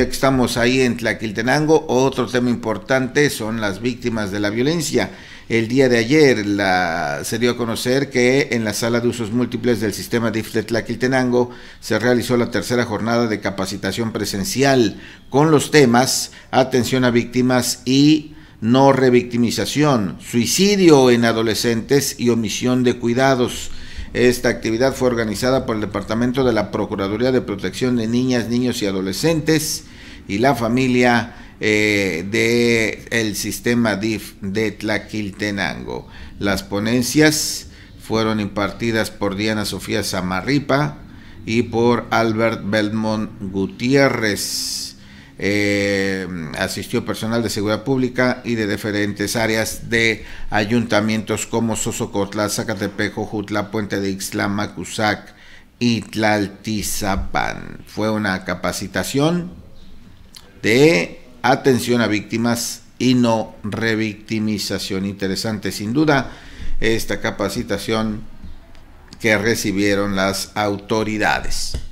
Ya que estamos ahí en Tlaquiltenango, otro tema importante son las víctimas de la violencia. El día de ayer se dio a conocer que en la sala de usos múltiples del sistema DIF de Tlaquiltenango se realizó la tercera jornada de capacitación presencial con los temas atención a víctimas y no revictimización, suicidio en adolescentes y omisión de cuidados. Esta actividad fue organizada por el Departamento de la Procuraduría de Protección de Niñas, Niños y Adolescentes y la familia eh, de del sistema DIF de Tlaquiltenango. Las ponencias fueron impartidas por Diana Sofía Zamarripa y por Albert Belmont Gutiérrez. Eh, asistió personal de seguridad pública y de diferentes áreas de ayuntamientos como Sosocotla, Zacatepejo, Jutla, Puente de Ixtla, Macusac y Tlaltizapan. Fue una capacitación de atención a víctimas y no revictimización. Interesante, sin duda, esta capacitación que recibieron las autoridades.